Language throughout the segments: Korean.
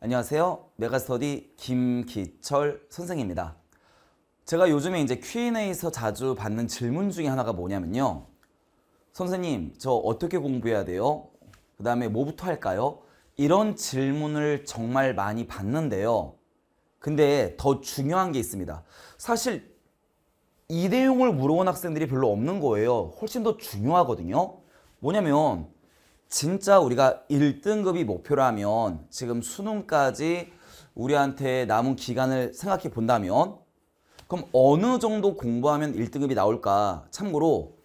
안녕하세요. 메가스터디 김기철 선생입니다. 제가 요즘에 이제 Q&A에서 자주 받는 질문 중에 하나가 뭐냐면요. 선생님, 저 어떻게 공부해야 돼요? 그 다음에 뭐부터 할까요? 이런 질문을 정말 많이 받는데요. 근데 더 중요한 게 있습니다. 사실 이 내용을 물어본 학생들이 별로 없는 거예요. 훨씬 더 중요하거든요. 뭐냐면 진짜 우리가 1등급이 목표라면 지금 수능까지 우리한테 남은 기간을 생각해 본다면 그럼 어느 정도 공부하면 1등급이 나올까? 참고로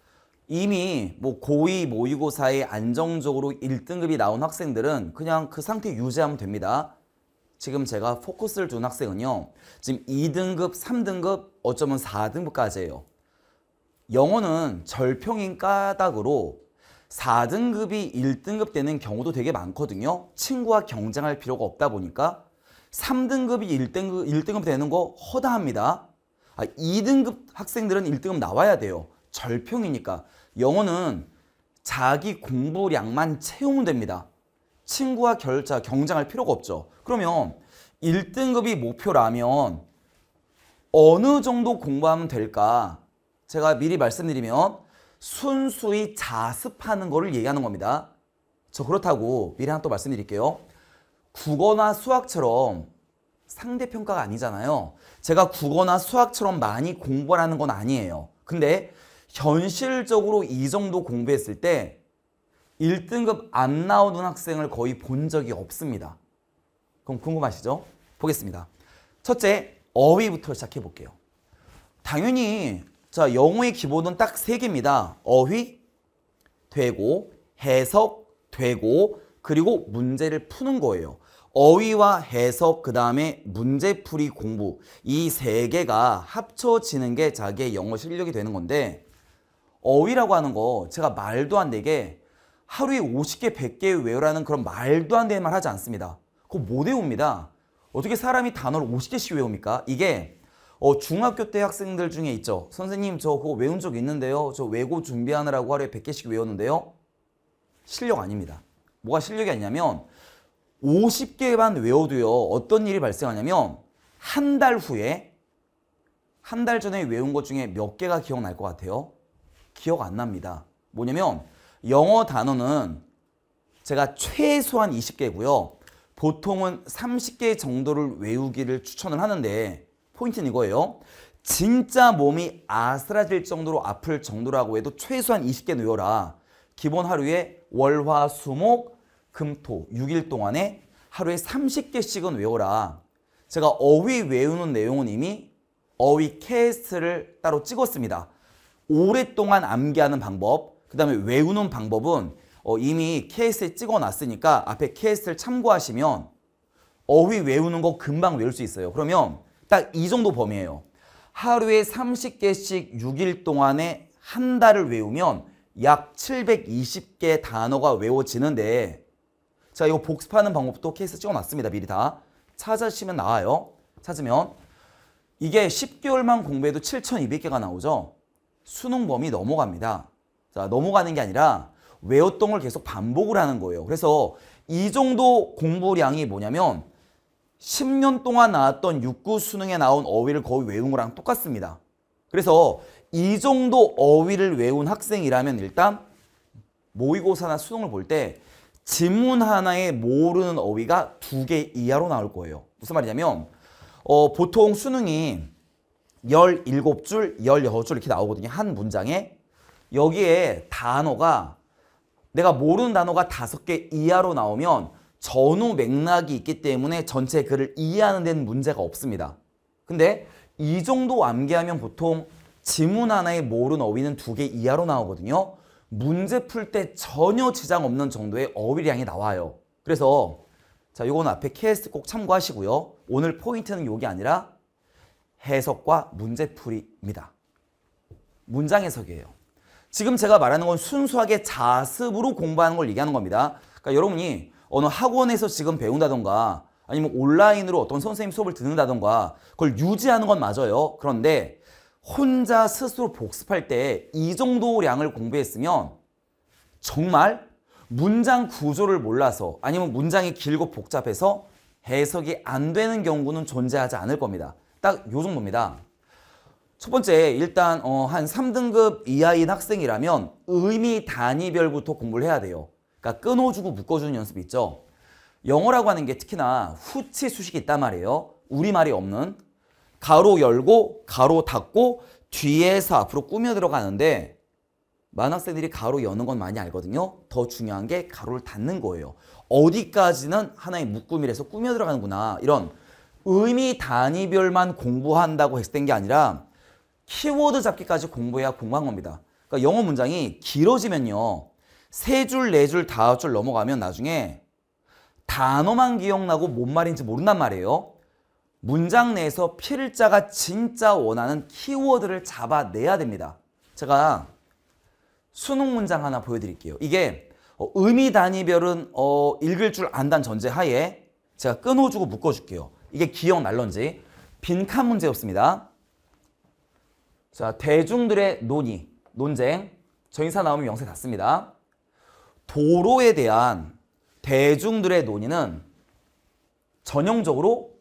이미 뭐 고2 모의고사에 안정적으로 1등급이 나온 학생들은 그냥 그 상태 유지하면 됩니다. 지금 제가 포커스를 둔 학생은요. 지금 2등급, 3등급, 어쩌면 4등급까지예요. 영어는 절평인 까닭으로 4등급이 1등급 되는 경우도 되게 많거든요. 친구와 경쟁할 필요가 없다 보니까 3등급이 1등급, 1등급 되는 거 허다합니다. 아, 2등급 학생들은 1등급 나와야 돼요. 절평이니까. 영어는 자기 공부량만 채우면 됩니다. 친구와 결자 경쟁할 필요가 없죠. 그러면 1등급이 목표라면 어느 정도 공부하면 될까? 제가 미리 말씀드리면 순수히 자습하는 거를 얘기하는 겁니다. 저 그렇다고 미리 한나또 말씀드릴게요. 국어나 수학처럼 상대평가가 아니잖아요. 제가 국어나 수학처럼 많이 공부하는 건 아니에요. 근데 현실적으로 이 정도 공부했을 때 1등급 안 나오는 학생을 거의 본 적이 없습니다. 그럼 궁금하시죠? 보겠습니다. 첫째, 어휘부터 시작해 볼게요. 당연히 자, 영어의 기본은 딱 세 개입니다. 어휘, 되고, 해석, 되고, 그리고 문제를 푸는 거예요. 어휘와 해석, 그 다음에 문제풀이 공부 이 세 개가 합쳐지는 게 자기의 영어 실력이 되는 건데 어휘라고 하는 거 제가 말도 안 되게 하루에 50개, 100개 외우라는 그런 말도 안 되는 말 하지 않습니다. 그거 못 외웁니다. 어떻게 사람이 단어를 50개씩 외웁니까? 이게 어, 중학교 때 학생들 중에 있죠. 선생님 저 그거 외운 적 있는데요. 저 외고 준비하느라고 하루에 100개씩 외웠는데요. 실력 아닙니다. 뭐가 실력이 아니냐면 50개만 외워도요. 어떤 일이 발생하냐면 한 달 후에 한 달 전에 외운 것 중에 몇 개가 기억날 것 같아요. 기억 안 납니다. 뭐냐면 영어 단어는 제가 최소한 20개고요. 보통은 30개 정도를 외우기를 추천을 하는데 포인트는 이거예요. 진짜 몸이 아스라질 정도로 아플 정도라고 해도 최소한 20개 놓여라 기본 하루에 월화 수목 금토 6일 동안에 하루에 30개씩은 외워라. 제가 어휘 외우는 내용은 이미 어휘 캐스트를 따로 찍었습니다. 오랫동안 암기하는 방법, 그 다음에 외우는 방법은 어, 이미 케이스에 찍어놨으니까 앞에 케이스를 참고하시면 어휘 외우는 거 금방 외울 수 있어요. 그러면 딱이 정도 범위예요. 하루에 30개씩 6일 동안에 한 달을 외우면 약 720개 단어가 외워지는데 자 이거 복습하는 방법도 케이스 찍어놨습니다. 미리 다 찾으시면 나와요. 찾으면 이게 10개월만 공부해도 7,200개가 나오죠. 수능 범위 넘어갑니다. 자 넘어가는 게 아니라 외웠던 걸 계속 반복을 하는 거예요. 그래서 이 정도 공부량이 뭐냐면 10년 동안 나왔던 육구 수능에 나온 어휘를 거의 외운 거랑 똑같습니다. 그래서 이 정도 어휘를 외운 학생이라면 일단 모의고사나 수능을 볼 때 지문 하나에 모르는 어휘가 두 개 이하로 나올 거예요. 무슨 말이냐면 어, 보통 수능이 17줄, 16줄 이렇게 나오거든요. 한 문장에. 여기에 단어가 내가 모르는 단어가 다섯 개 이하로 나오면 전후 맥락이 있기 때문에 전체 글을 이해하는 데는 문제가 없습니다. 근데 이 정도 암기하면 보통 지문 하나에 모른 어휘는 두 개 이하로 나오거든요. 문제 풀 때 전혀 지장 없는 정도의 어휘량이 나와요. 그래서 자, 이건 앞에 케이스 꼭 참고하시고요. 오늘 포인트는 요게 아니라 해석과 문제풀이입니다. 문장 해석이에요. 지금 제가 말하는 건 순수하게 자습으로 공부하는 걸 얘기하는 겁니다. 그러니까 여러분이 어느 학원에서 지금 배운다던가 아니면 온라인으로 어떤 선생님 수업을 듣는다던가 그걸 유지하는 건 맞아요. 그런데 혼자 스스로 복습할 때 이 정도량을 공부했으면 정말 문장 구조를 몰라서 아니면 문장이 길고 복잡해서 해석이 안 되는 경우는 존재하지 않을 겁니다. 딱 요 정도입니다. 첫 번째 일단 어, 한 3등급 이하인 학생이라면 의미 단위별부터 공부를 해야 돼요. 그러니까 끊어주고 묶어주는 연습 이 있죠. 영어라고 하는 게 특히나 후치 수식이 있단 말이에요. 우리말이 없는 가로 열고 가로 닫고 뒤에서 앞으로 꾸며 들어가는데 만학생들이 가로 여는 건 많이 알거든요. 더 중요한 게 가로를 닫는 거예요. 어디까지는 하나의 묶음이라서 꾸며 들어가는구나. 이런 의미 단위별만 공부한다고 했을 게 아니라 키워드 잡기까지 공부해야 공부한 겁니다. 그러니까 영어 문장이 길어지면요. 세 줄, 네 줄, 다섯 줄 넘어가면 나중에 단어만 기억나고 뭔 말인지 모른단 말이에요. 문장 내에서 필자가 진짜 원하는 키워드를 잡아내야 됩니다. 제가 수능 문장 하나 보여드릴게요. 이게 어, 의미 단위별은 어, 읽을 줄안다는 전제하에 제가 끊어주고 묶어줄게요. 이게 기억날런지 빈칸 문제였습니다. 자 대중들의 논의, 논쟁 저 인사 나오면 영세 닫습니다. 도로에 대한 대중들의 논의는 전형적으로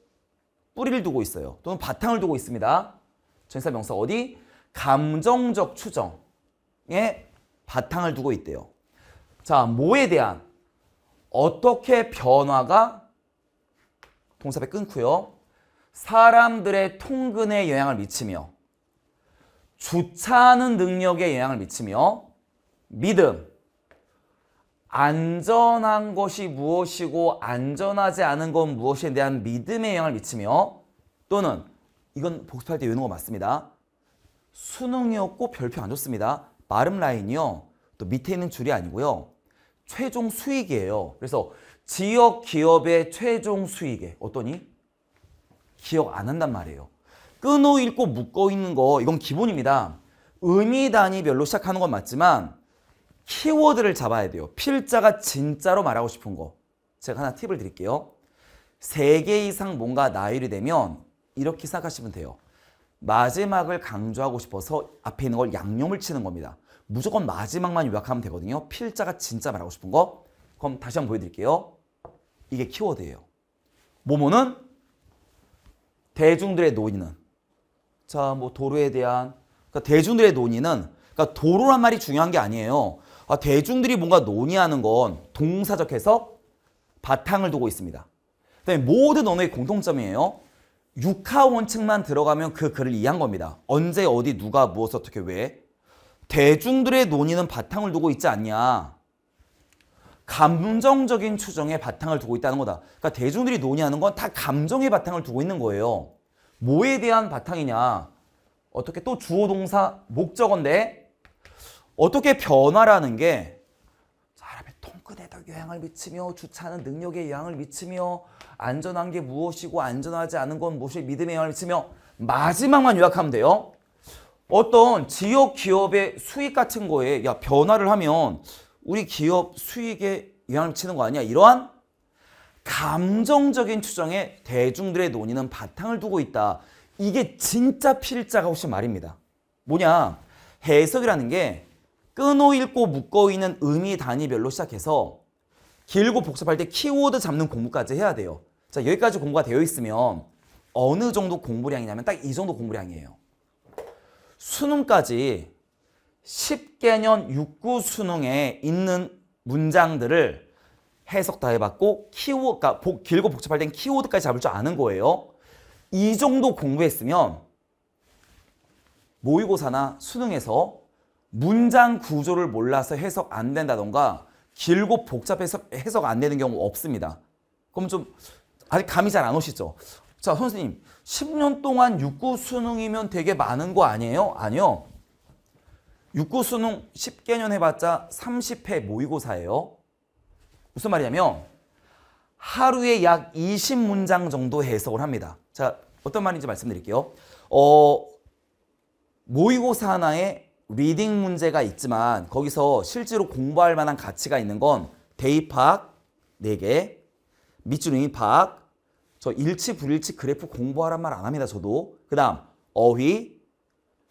뿌리를 두고 있어요. 또는 바탕을 두고 있습니다. 전사 명사 어디? 감정적 추정에 바탕을 두고 있대요. 자, 뭐에 대한 어떻게 변화가 동사배 끊고요. 사람들의 통근에 영향을 미치며 주차하는 능력에 영향을 미치며 믿음, 안전한 것이 무엇이고 안전하지 않은 건 무엇에 대한 믿음의 영향을 미치며 또는 이건 복습할 때 외우는 거 맞습니다. 수능이었고 별표 안좋습니다 마름 라인이요. 또 밑에 있는 줄이 아니고요. 최종 수익이에요. 그래서 지역 기업의 최종 수익에 어떠니? 기억 안 한단 말이에요. 끊어 읽고 묶어 있는 거 이건 기본입니다. 의미 단위별로 시작하는 건 맞지만 키워드를 잡아야 돼요. 필자가 진짜로 말하고 싶은 거. 제가 하나 팁을 드릴게요. 3개 이상 뭔가 나열이 되면 이렇게 생각하시면 돼요. 마지막을 강조하고 싶어서 앞에 있는 걸 양념을 치는 겁니다. 무조건 마지막만 요약하면 되거든요. 필자가 진짜 말하고 싶은 거. 그럼 다시 한번 보여드릴게요. 이게 키워드예요. 모모는 대중들의 논의는 자 뭐 도로에 대한 그러니까 대중들의 논의는 그러니까 도로란 말이 중요한 게 아니에요. 아, 대중들이 뭔가 논의하는 건 동사적 해석, 바탕을 두고 있습니다. 그다음에 모든 언어의 공통점이에요. 육하원칙만 들어가면 그 글을 이해한 겁니다. 언제 어디 누가 무엇 어떻게 왜 대중들의 논의는 바탕을 두고 있지 않냐. 감정적인 추정에 바탕을 두고 있다는 거다. 그러니까 대중들이 논의하는 건 다 감정의 바탕을 두고 있는 거예요. 뭐에 대한 바탕이냐. 어떻게 또 주어동사 목적어인데 어떻게 변화라는 게 사람의 통근에도 영향을 미치며 주차하는 능력에 영향을 미치며 안전한 게 무엇이고 안전하지 않은 건 무엇이 믿음에 영향을 미치며 마지막만 요약하면 돼요. 어떤 지역 기업의 수익 같은 거에 야 변화를 하면 우리 기업 수익에 영향을 미치는 거 아니야. 이러한 감정적인 추정에 대중들의 논의는 바탕을 두고 있다. 이게 진짜 필자가 혹시 말입니다. 뭐냐 해석이라는 게 끊어읽고 묶어있는 의미 단위별로 시작해서 길고 복잡할 때 키워드 잡는 공부까지 해야 돼요. 자 여기까지 공부가 되어 있으면 어느 정도 공부량이냐면 딱 이 정도 공부량이에요. 수능까지 10개년 6구 수능에 있는 문장들을 해석 다 해봤고 키워드, 그러니까 길고 복잡할땐 키워드까지 잡을 줄 아는 거예요. 이 정도 공부했으면 모의고사나 수능에서 문장 구조를 몰라서 해석 안 된다던가 길고 복잡해서 해석 안 되는 경우 없습니다. 그럼 좀 아직 감이 잘 안 오시죠? 자 선생님 10년 동안 육구 수능이면 되게 많은 거 아니에요? 아니요. 육구 수능 10개년 해봤자 30회 모의고사예요. 무슨 말이냐면 하루에 약 20문장 정도 해석을 합니다. 자 어떤 말인지 말씀드릴게요. 어 모의고사 하나에 리딩 문제가 있지만 거기서 실제로 공부할 만한 가치가 있는 건 대입 파악 4개, 밑줄이 파악, 저 일치 불일치 그래프 공부하란 말 안 합니다. 저도. 그 다음 어휘,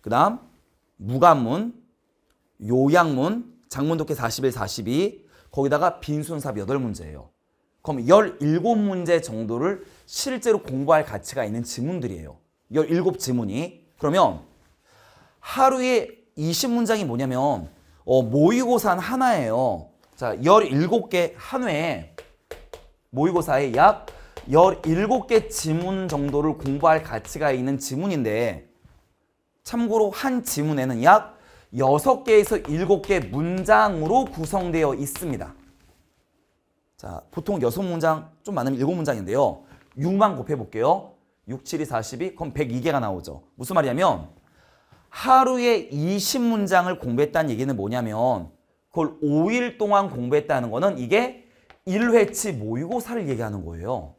그 다음 무관문, 요양문, 장문독해 41, 42 거기다가 빈순삽 8문제예요. 그럼 17문제 정도를 실제로 공부할 가치가 있는 지문들이에요. 17지문이. 그러면 하루에 20문장이 뭐냐면 어, 모의고사 하나예요. 자, 17개 한 회에 모의고사에 약 17개 지문 정도를 공부할 가치가 있는 지문인데 참고로 한 지문에는 약 6개에서 7개 문장으로 구성되어 있습니다. 자, 보통 6문장, 좀 많으면 7문장인데요. 6만 곱해볼게요. 6, 7, 2, 42, 그럼 102개가 나오죠. 무슨 말이냐면 하루에 20문장을 공부했다는 얘기는 뭐냐면 그걸 5일 동안 공부했다는 거는 이게 1회치 모의고사를 얘기하는 거예요.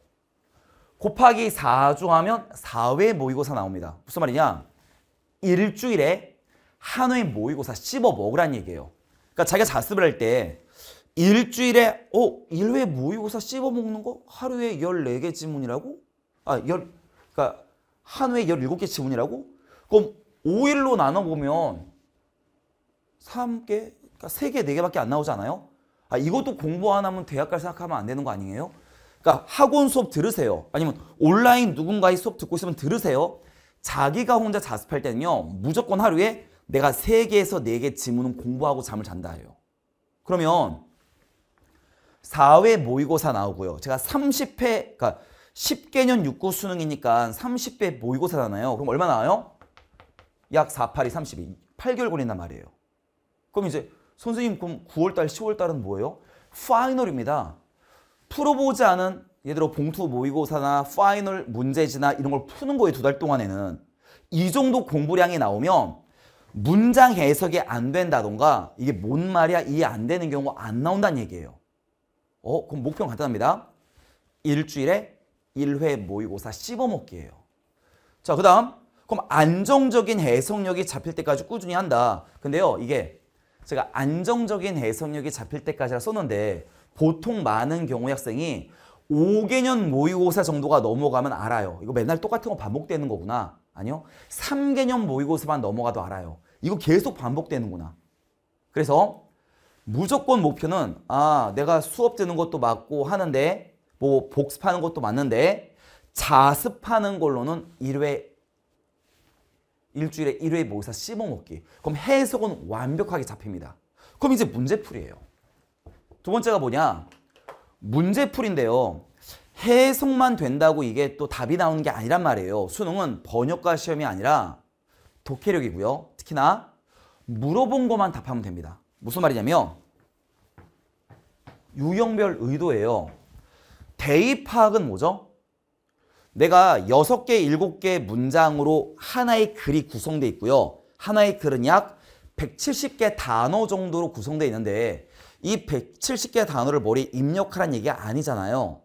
곱하기 4주 하면 4회 모의고사 나옵니다. 무슨 말이냐? 일주일에 한 회 모의고사 씹어 먹으란 얘기예요. 그러니까 자기가 자습을 할 때 일주일에 어? 1회 모의고사 씹어 먹는 거? 하루에 14개 지문이라고? 아, 열 그러니까 한 회에 17개 지문이라고? 그럼 5일로 나눠보면 3개, 3개, 그러니까 4개밖에 안 나오잖아요. 아, 이것도 공부 안 하면 대학 갈 생각하면 안 되는 거 아니에요? 그러니까 학원 수업 들으세요. 아니면 온라인 누군가의 수업 듣고 있으면 들으세요. 자기가 혼자 자습할 때는요. 무조건 하루에 내가 3개에서 4개 지문은 공부하고 잠을 잔다 해요. 그러면 4회 모의고사 나오고요. 제가 30회, 그러니까 10개년 6구 수능이니까 30회 모의고사잖아요. 그럼 얼마 나와요? 약 4, 8이 32. 8개월권이란 말이에요. 그럼 이제 선생님 그럼 9월달, 10월달은 뭐예요? 파이널입니다. 풀어보지 않은 예를 들어 봉투 모의고사나 파이널 문제지나 이런 걸 푸는 거에 두 달 동안에는 이 정도 공부량이 나오면 문장 해석이 안 된다던가 이게 뭔 말이야 이해 안 되는 경우가 안 나온다는 얘기예요. 어 그럼 목표는 간단합니다. 일주일에 1회 모의고사 씹어먹기예요. 자그 다음 그럼 안정적인 해석력이 잡힐 때까지 꾸준히 한다. 근데요 이게 제가 안정적인 해석력이 잡힐 때까지라 썼는데 보통 많은 경우 학생이 5개년 모의고사 정도가 넘어가면 알아요. 이거 맨날 똑같은 거 반복되는 거구나. 아니요. 3개년 모의고사만 넘어가도 알아요. 이거 계속 반복되는구나. 그래서 무조건 목표는 아 내가 수업 듣는 것도 맞고 하는데 뭐 복습하는 것도 맞는데 자습하는 걸로는 1회 일주일에 1회 모의사 씹어먹기. 그럼 해석은 완벽하게 잡힙니다. 그럼 이제 문제풀이에요. 두 번째가 뭐냐? 문제풀인데요. 해석만 된다고 이게 또 답이 나오는 게 아니란 말이에요. 수능은 번역과 시험이 아니라 독해력이고요. 특히나 물어본 것만 답하면 됩니다. 무슨 말이냐면 유형별 의도예요. 대입학은 뭐죠? 내가 6개, 7개 문장으로 하나의 글이 구성되어 있고요. 하나의 글은 약 170개 단어 정도로 구성되어 있는데 이 170개 단어를 머리에 입력하라는 얘기가 아니잖아요.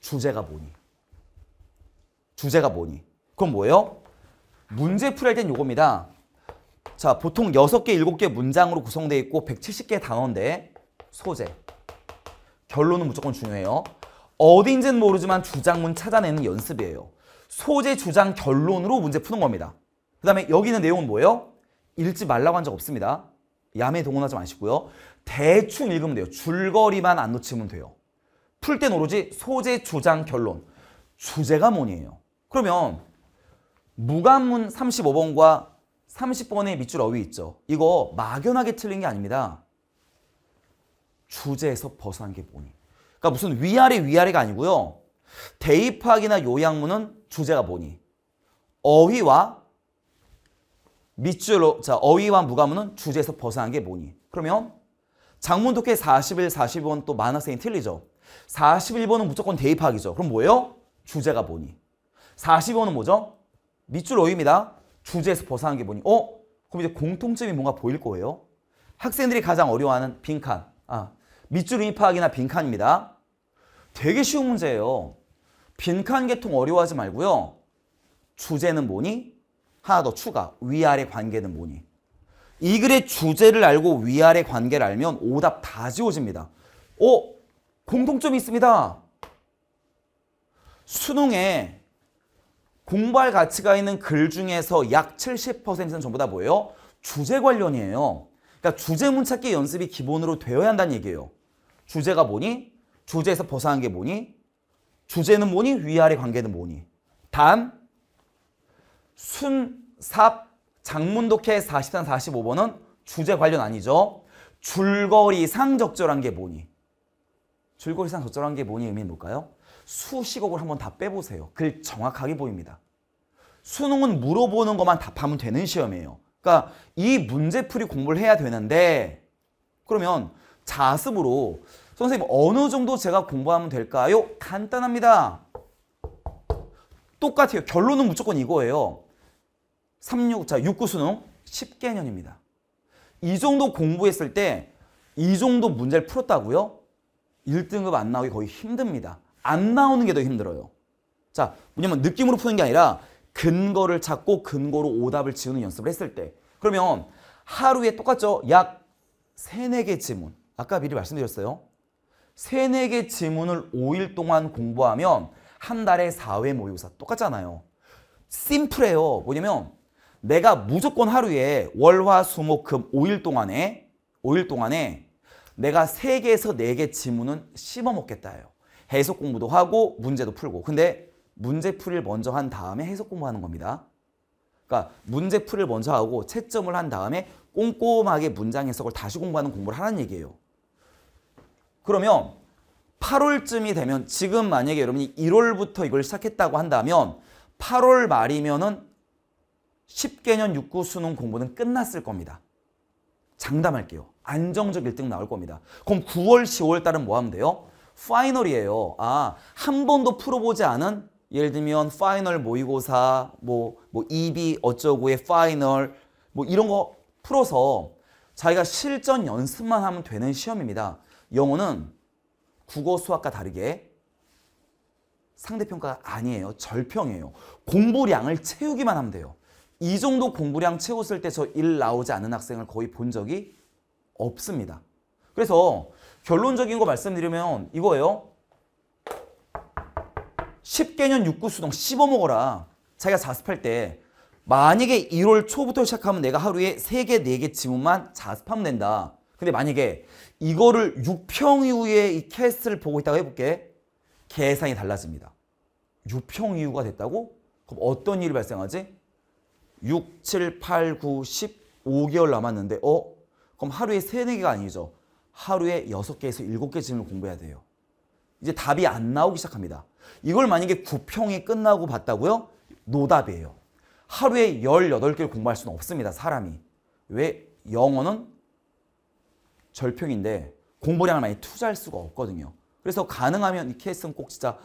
주제가 뭐니? 주제가 뭐니? 그럼 뭐예요? 문제 풀 때는 요겁니다. 자, 보통 6개, 7개 문장으로 구성되어 있고 170개 단어인데 소재. 결론은 무조건 중요해요. 어디인지는 모르지만 주장문 찾아내는 연습이에요. 소재, 주장, 결론으로 문제 푸는 겁니다. 그 다음에 여기는 내용은 뭐예요? 읽지 말라고 한 적 없습니다. 야매 동원하지 마시고요. 대충 읽으면 돼요. 줄거리만 안 놓치면 돼요. 풀 땐 오로지 소재, 주장, 결론. 주제가 뭐니에요? 그러면 무관문 35번과 30번의 밑줄 어휘 있죠. 이거 막연하게 틀린 게 아닙니다. 주제에서 벗어난 게 뭐니? 그러니까 무슨 위아래 위아래가 아니고요. 대입학이나 요양문은 주제가 뭐니? 어휘와 밑줄로 자 어휘와 무가문은 주제에서 벗어난 게 뭐니? 그러면 장문 독해 41, 42번 또 만화생이 틀리죠. 41번은 무조건 대입학이죠. 그럼 뭐예요? 주제가 뭐니? 42번은 뭐죠? 밑줄 어휘입니다. 주제에서 벗어난 게 뭐니? 어? 그럼 이제 공통점이 뭔가 보일 거예요. 학생들이 가장 어려워하는 빈칸. 아, 밑줄 입하이나 빈칸입니다. 되게 쉬운 문제예요. 빈칸 개통 어려워하지 말고요. 주제는 뭐니? 하나 더 추가. 위아래 관계는 뭐니? 이 글의 주제를 알고 위아래 관계를 알면 오답 다 지워집니다. 어? 공통점이 있습니다. 수능에 공부할 가치가 있는 글 중에서 약 70%는 전부 다 뭐예요? 주제 관련이에요. 그러니까 주제문 찾기 연습이 기본으로 되어야 한다는 얘기예요. 주제가 뭐니? 주제에서 벗어난 게 뭐니? 주제는 뭐니? 위아래 관계는 뭐니? 단, 순, 삽, 장문독해 43, 45번은 주제 관련 아니죠. 줄거리상 적절한 게 뭐니? 줄거리상 적절한 게 뭐니 의미는 뭘까요? 수식어를 한번 다 빼보세요. 글 정확하게 보입니다. 수능은 물어보는 것만 답하면 되는 시험이에요. 그러니까 이 문제풀이 공부를 해야 되는데 그러면 자습으로 선생님 어느 정도 제가 공부하면 될까요? 간단합니다. 똑같아요. 결론은 무조건 이거예요. 36, 자, 6구 수능 10개년입니다. 이 정도 공부했을 때 이 정도 문제를 풀었다고요? 1등급 안 나오기 거의 힘듭니다. 안 나오는 게 더 힘들어요. 자, 왜냐면 느낌으로 푸는 게 아니라 근거를 찾고 근거로 오답을 지우는 연습을 했을 때 그러면 하루에 똑같죠? 약 3, 4개 지문 아까 미리 말씀드렸어요. 3, 4개 지문을 5일 동안 공부하면 한 달에 4회 모의고사 똑같잖아요. 심플해요. 뭐냐면 내가 무조건 하루에 월화 수목금 5일 동안에 5일 동안에 내가 3개에서 4개 지문은 씹어 먹겠다예요. 해석 공부도 하고 문제도 풀고. 근데 문제 풀이를 먼저 한 다음에 해석 공부하는 겁니다. 그러니까 문제 풀이를 먼저 하고 채점을 한 다음에 꼼꼼하게 문장 해석을 다시 공부하는 공부를 하라는 얘기예요. 그러면 8월쯤이 되면 지금 만약에 여러분이 1월부터 이걸 시작했다고 한다면 8월 말이면은 10개년 6구 수능 공부는 끝났을 겁니다. 장담할게요. 안정적 1등 나올 겁니다. 그럼 9월, 10월 달은 뭐 하면 돼요? 파이널이에요. 아, 한 번도 풀어보지 않은 예를 들면 파이널 모의고사, 뭐, 뭐 EB 어쩌고의 파이널 뭐 이런 거 풀어서 자기가 실전 연습만 하면 되는 시험입니다. 영어는 국어, 수학과 다르게 상대평가가 아니에요. 절평이에요. 공부량을 채우기만 하면 돼요. 이 정도 공부량 채웠을 때 저 일 나오지 않은 학생을 거의 본 적이 없습니다. 그래서 결론적인 거 말씀드리면 이거예요. 10개년 6구 수동 씹어먹어라. 자기가 자습할 때 만약에 1월 초부터 시작하면 내가 하루에 3개, 4개 지문만 자습하면 된다. 근데 만약에 이거를 6평 이후에 이 캐스트를 보고 있다고 해볼게. 계산이 달라집니다. 6평 이후가 됐다고? 그럼 어떤 일이 발생하지? 6, 7, 8, 9, 10, 5개월 남았는데 어? 그럼 하루에 3, 4개가 아니죠. 하루에 6개에서 7개 질문 을 공부해야 돼요. 이제 답이 안 나오기 시작합니다. 이걸 만약에 9평이 끝나고 봤다고요? 노답이에요. 하루에 18개를 공부할 수는 없습니다. 사람이. 왜? 영어는 절평인데 공부량을 많이 투자할 수가 없거든요. 그래서 가능하면 이 케이스는 꼭 진짜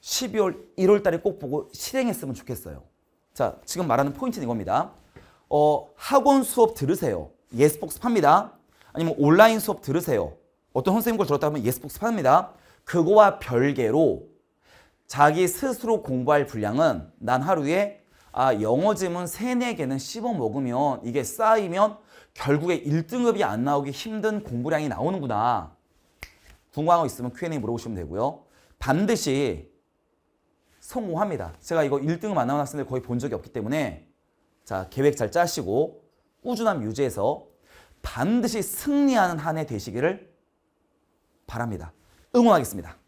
12월, 1월 달에 꼭 보고 실행했으면 좋겠어요. 자, 지금 말하는 포인트는 이겁니다. 어, 학원 수업 들으세요. 예스복스 팝니다. 아니면 온라인 수업 들으세요. 어떤 선생님 걸 들었다 하면 예스복스 팝니다. 그거와 별개로 자기 스스로 공부할 분량은 난 하루에 아, 영어 지문 3, 4개는 씹어 먹으면 이게 쌓이면 결국에 1등급이 안 나오기 힘든 공부량이 나오는구나. 궁금한 있으면 Q&A 물어보시면 되고요. 반드시 성공합니다. 제가 이거 1등급 안 나온 학생 거의 본 적이 없기 때문에 자 계획 잘 짜시고 꾸준함 유지해서 반드시 승리하는 한 해 되시기를 바랍니다. 응원하겠습니다.